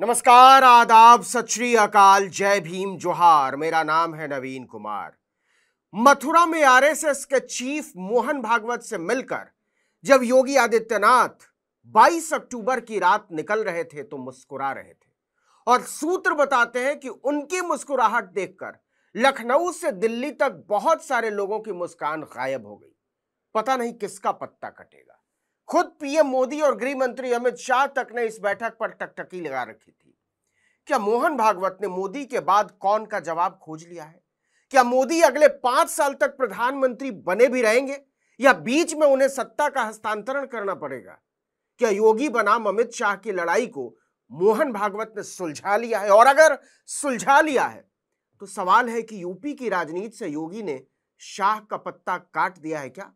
नमस्कार आदाब सत श्री अकाल जय भीम जोहार मेरा नाम है नवीन कुमार मथुरा में आरएसएस के चीफ मोहन भागवत से मिलकर जब योगी आदित्यनाथ 22 अक्टूबर की रात निकल रहे थे तो मुस्कुरा रहे थे और सूत्र बताते हैं कि उनकी मुस्कुराहट देखकर लखनऊ से दिल्ली तक बहुत सारे लोगों की मुस्कान गायब हो गई पता नहीं किसका पत्ता कटेगा खुद पीएम मोदी और गृह मंत्री अमित शाह तक ने इस बैठक पर टकटकी लगा रखी थी क्या मोहन भागवत ने मोदी के बाद कौन का जवाब खोज लिया है क्या मोदी अगले पांच साल तक प्रधानमंत्री बने भी रहेंगे या बीच में उन्हें सत्ता का हस्तांतरण करना पड़ेगा क्या योगी बनाम अमित शाह की लड़ाई को मोहन भागवत ने सुलझा लिया है और अगर सुलझा लिया है तो सवाल है कि यूपी की राजनीति से योगी ने शाह का पत्ता काट दिया है क्या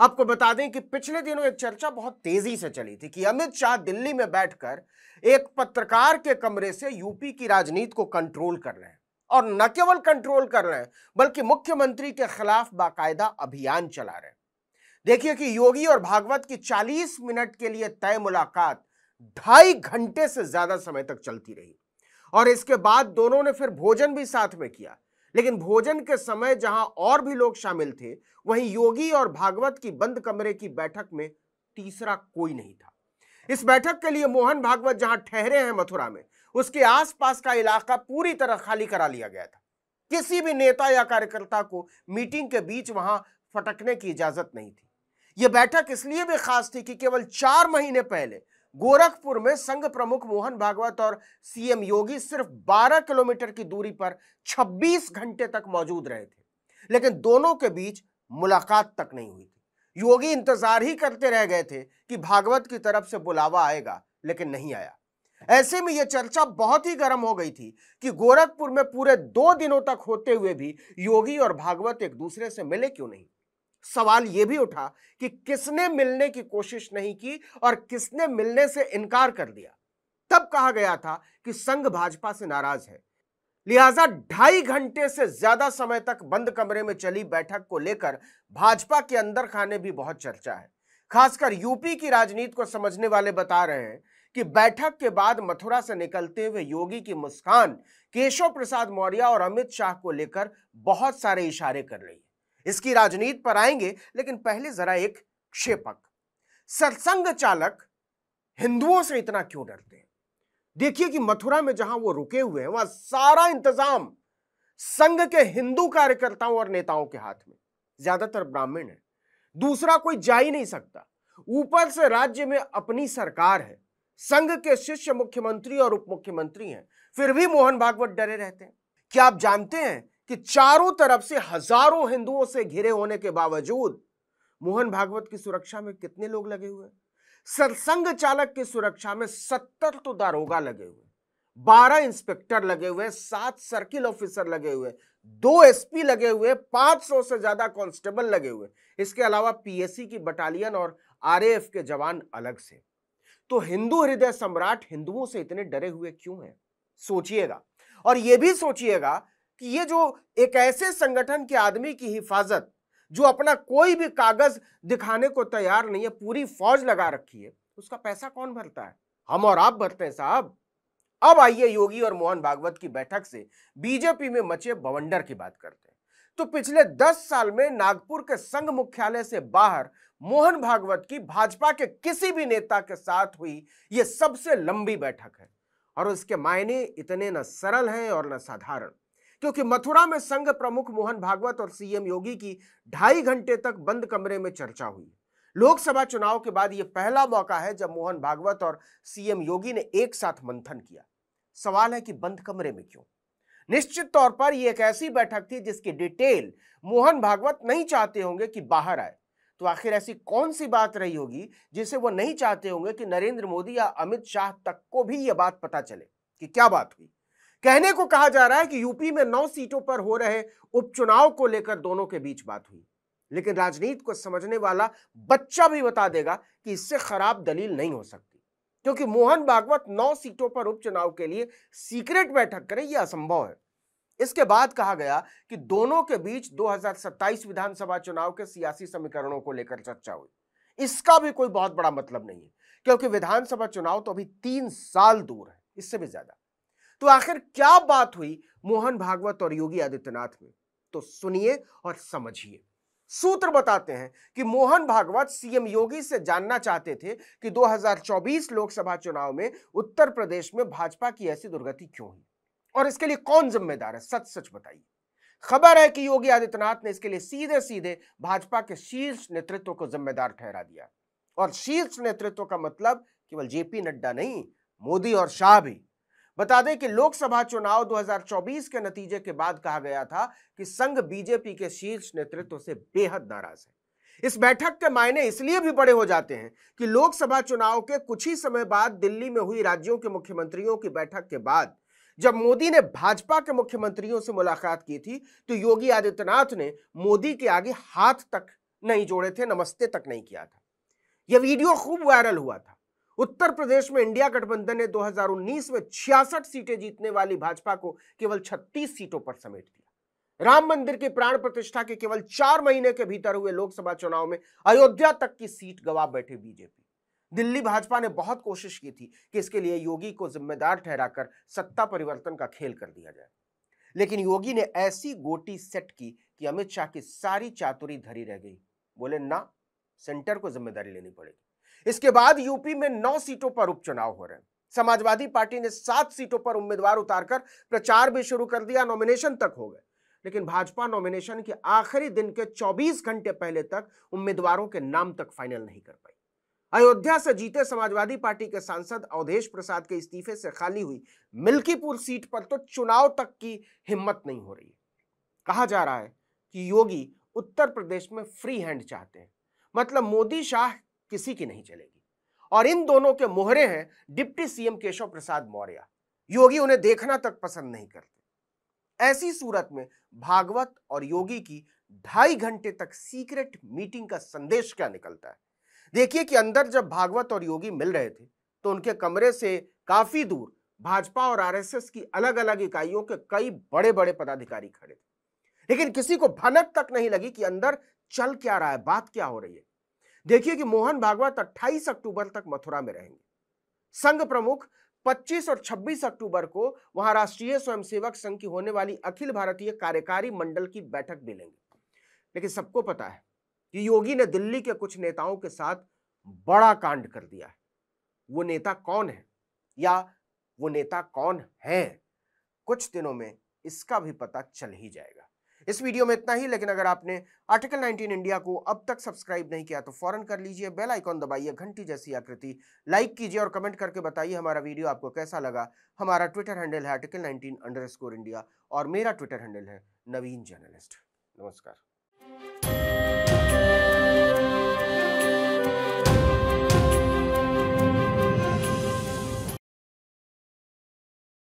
आपको बता दें कि पिछले दिनों एक चर्चा बहुत तेजी से चली थी कि अमित शाह दिल्ली में बैठकर एक पत्रकार के कमरे से यूपी की राजनीति को कंट्रोल कर रहे हैं और न केवल कंट्रोल कर रहे हैं बल्कि मुख्यमंत्री के खिलाफ बाकायदा अभियान चला रहे हैं देखिए कि योगी और भागवत की 40 मिनट के लिए तय मुलाकात ढाई घंटे से ज्यादा समय तक चलती रही और इसके बाद दोनों ने फिर भोजन भी साथ में किया लेकिन भोजन के समय जहां और भी लोग शामिल थे वहीं योगी और भागवत की बंद कमरे की बैठक में तीसरा कोई नहीं था इस बैठक के लिए मोहन भागवत जहां ठहरे हैं मथुरा में उसके आसपास का इलाका पूरी तरह खाली करा लिया गया था किसी भी नेता या कार्यकर्ता को मीटिंग के बीच वहां फटकने की इजाजत नहीं थी यह बैठक इसलिए भी खास थी कि केवल चार महीने पहले गोरखपुर में संघ प्रमुख मोहन भागवत और सीएम योगी सिर्फ 12 किलोमीटर की दूरी पर 26 घंटे तक मौजूद रहे थे लेकिन दोनों के बीच मुलाकात तक नहीं हुई थी योगी इंतजार ही करते रह गए थे कि भागवत की तरफ से बुलावा आएगा लेकिन नहीं आया ऐसे में यह चर्चा बहुत ही गर्म हो गई थी कि गोरखपुर में पूरे दो दिनों तक होते हुए भी योगी और भागवत एक दूसरे से मिले क्यों नहीं सवाल यह भी उठा कि किसने मिलने की कोशिश नहीं की और किसने मिलने से इनकार कर दिया तब कहा गया था कि संघ भाजपा से नाराज है लिहाजा ढाई घंटे से ज्यादा समय तक बंद कमरे में चली बैठक को लेकर भाजपा के अंदर खाने भी बहुत चर्चा है खासकर यूपी की राजनीति को समझने वाले बता रहे हैं कि बैठक के बाद मथुरा से निकलते हुए योगी की मुस्कान केशव प्रसाद मौर्य और अमित शाह को लेकर बहुत सारे इशारे कर रही है इसकी राजनीति पर आएंगे लेकिन पहले जरा एक क्षेपक सरसंग चालक हिंदुओं से इतना क्यों डरते हैं देखिए कि मथुरा में जहां वो रुके हुए हैं वहां सारा इंतजाम संघ के हिंदू कार्यकर्ताओं और नेताओं के हाथ में ज्यादातर ब्राह्मण है दूसरा कोई जा ही नहीं सकता ऊपर से राज्य में अपनी सरकार है संघ के शिष्य मुख्यमंत्री और उप मुख्यमंत्री हैं फिर भी मोहन भागवत डरे रहते हैं क्या आप जानते हैं कि चारों तरफ से हजारों हिंदुओं से घिरे होने के बावजूद मोहन भागवत की सुरक्षा में कितने लोग लगे हुए सत्संग चालक की सुरक्षा में सत्तर तो दारोगा लगे हुए बारह इंस्पेक्टर लगे हुए सात सर्किल ऑफिसर लगे हुए दो एसपी लगे हुए पांच सौ से ज्यादा कांस्टेबल लगे हुए इसके अलावा पीएससी की बटालियन और आरएएफ के जवान अलग से तो हिंदू हृदय सम्राट हिंदुओं से इतने डरे हुए क्यों हैं सोचिएगा और यह भी सोचिएगा कि ये जो एक ऐसे संगठन के आदमी की हिफाजत जो अपना कोई भी कागज दिखाने को तैयार नहीं है पूरी फौज लगा रखी है उसका पैसा कौन भरता है हम और आप भरते हैं साहब अब आइए योगी और मोहन भागवत की बैठक से बीजेपी में मचे बवंडर की बात करते हैं तो पिछले दस साल में नागपुर के संघ मुख्यालय से बाहर मोहन भागवत की भाजपा के किसी भी नेता के साथ हुई यह सबसे लंबी बैठक है और उसके मायने इतने न सरल हैं और न साधारण क्योंकि मथुरा में संघ प्रमुख मोहन भागवत और सीएम योगी की ढाई घंटे तक बंद कमरे में चर्चा हुई लोकसभा चुनाव के बाद यह पहला मौका है जब मोहन भागवत और सीएम योगी ने एक साथ मंथन किया सवाल है कि बंद कमरे में क्यों निश्चित तौर पर यह एक ऐसी बैठक थी जिसकी डिटेल मोहन भागवत नहीं चाहते होंगे कि बाहर आए तो आखिर ऐसी कौन सी बात रही होगी जिसे वो नहीं चाहते होंगे कि नरेंद्र मोदी या अमित शाह तक को भी यह बात पता चले कि क्या बात हुई कहने को कहा जा रहा है कि यूपी में नौ सीटों पर हो रहे उपचुनाव को लेकर दोनों के बीच बात हुई लेकिन राजनीति को समझने वाला बच्चा भी बता देगा कि इससे खराब दलील नहीं हो सकती क्योंकि मोहन भागवत नौ सीटों पर उपचुनाव के लिए सीक्रेट बैठक करें यह असंभव है इसके बाद कहा गया कि दोनों के बीच 2027 विधानसभा चुनाव के सियासी समीकरणों को लेकर चर्चा हुई इसका भी कोई बहुत बड़ा मतलब नहीं है क्योंकि विधानसभा चुनाव तो अभी तीन साल दूर है इससे भी ज्यादा तो आखिर क्या बात हुई मोहन भागवत और योगी आदित्यनाथ में तो सुनिए और समझिए सूत्र बताते हैं कि मोहन भागवत सीएम योगी से जानना चाहते थे कि 2024 लोकसभा चुनाव में उत्तर प्रदेश में भाजपा की ऐसी दुर्गति क्यों हुई और इसके लिए कौन जिम्मेदार है सच सच बताइए खबर है कि योगी आदित्यनाथ ने इसके लिए सीधे सीधे भाजपा के शीर्ष नेतृत्व को जिम्मेदार ठहरा दिया और शीर्ष नेतृत्व का मतलब केवल जेपी नड्डा नहीं मोदी और शाह भी बता दें कि लोकसभा चुनाव 2024 के नतीजे के बाद कहा गया था कि संघ बीजेपी के शीर्ष नेतृत्व से बेहद नाराज है इस बैठक के मायने इसलिए भी बड़े हो जाते हैं कि लोकसभा चुनाव के कुछ ही समय बाद दिल्ली में हुई राज्यों के मुख्यमंत्रियों की बैठक के बाद जब मोदी ने भाजपा के मुख्यमंत्रियों से मुलाकात की थी तो योगी आदित्यनाथ ने मोदी के आगे हाथ तक नहीं जोड़े थे नमस्ते तक नहीं किया था यह वीडियो खूब वायरल हुआ था उत्तर प्रदेश में इंडिया गठबंधन ने 2019 में छियासठ सीटें जीतने वाली भाजपा को केवल 36 सीटों पर समेट दिया राम मंदिर की प्राण प्रतिष्ठा के केवल चार महीने के भीतर हुए लोकसभा चुनाव में अयोध्या तक की सीट गवा बैठे बीजेपी दिल्ली भाजपा ने बहुत कोशिश की थी कि इसके लिए योगी को जिम्मेदार ठहराकर सत्ता परिवर्तन का खेल कर दिया जाए लेकिन योगी ने ऐसी गोटी सेट की कि अमित शाह की सारी चातुरी धरी रह गई बोले ना सेंटर को जिम्मेदारी लेनी पड़ेगी इसके बाद यूपी में नौ सीटों पर उपचुनाव हो रहे हैं समाजवादी पार्टी ने सात सीटों पर उम्मीदवार उतारकर प्रचार भी शुरू कर दिया नॉमिनेशन तक हो गए लेकिन भाजपा नॉमिनेशन के आखिरी दिन के 24 घंटे पहले तक उम्मीदवारों के नाम तक फाइनल नहीं कर पाई अयोध्या से जीते समाजवादी पार्टी के सांसद अवधेश प्रसाद के इस्तीफे से खाली हुई मिल्कीपुर सीट पर तो चुनाव तक की हिम्मत नहीं हो रही कहा जा रहा है कि योगी उत्तर प्रदेश में फ्री हैंड चाहते हैं मतलब मोदी शाह किसी की नहीं चलेगी और इन दोनों के मोहरे हैं डिप्टी सीएम केशव प्रसाद मौर्य योगी उन्हें देखना तक पसंद नहीं करते ऐसी सूरत में भागवत और योगी की ढाई घंटे तक सीक्रेट मीटिंग का संदेश क्या निकलता है देखिए कि अंदर जब भागवत और योगी मिल रहे थे तो उनके कमरे से काफी दूर भाजपा और आरएसएस की अलग अलग इकाइयों के कई बड़े बड़े पदाधिकारी खड़े थे लेकिन किसी को भनक तक नहीं लगी कि अंदर चल क्या रहा है बात क्या हो रही है देखिए कि मोहन भागवत 28 अक्टूबर तक मथुरा में रहेंगे संघ प्रमुख 25 और 26 अक्टूबर को वहां राष्ट्रीय स्वयंसेवक संघ की होने वाली अखिल भारतीय कार्यकारी मंडल की बैठक भी लेंगे लेकिन सबको पता है कि योगी ने दिल्ली के कुछ नेताओं के साथ बड़ा कांड कर दिया है वो नेता कौन है या वो नेता कौन है कुछ दिनों में इसका भी पता चल ही जाएगा इस वीडियो में इतना ही लेकिन अगर आपने आर्टिकल 19 इंडिया को अब तक सब्सक्राइब नहीं किया तो फौरन कर लीजिए बेल आइकॉन दबाइए घंटी जैसी आकृति लाइक कीजिए और कमेंट करके बताइए हमारा वीडियो आपको कैसा लगा हमारा ट्विटर हैंडल है आर्टिकल नाइनटीन अंडर इंडिया और मेरा ट्विटर हैंडल है नवीन जर्नलिस्ट नमस्कार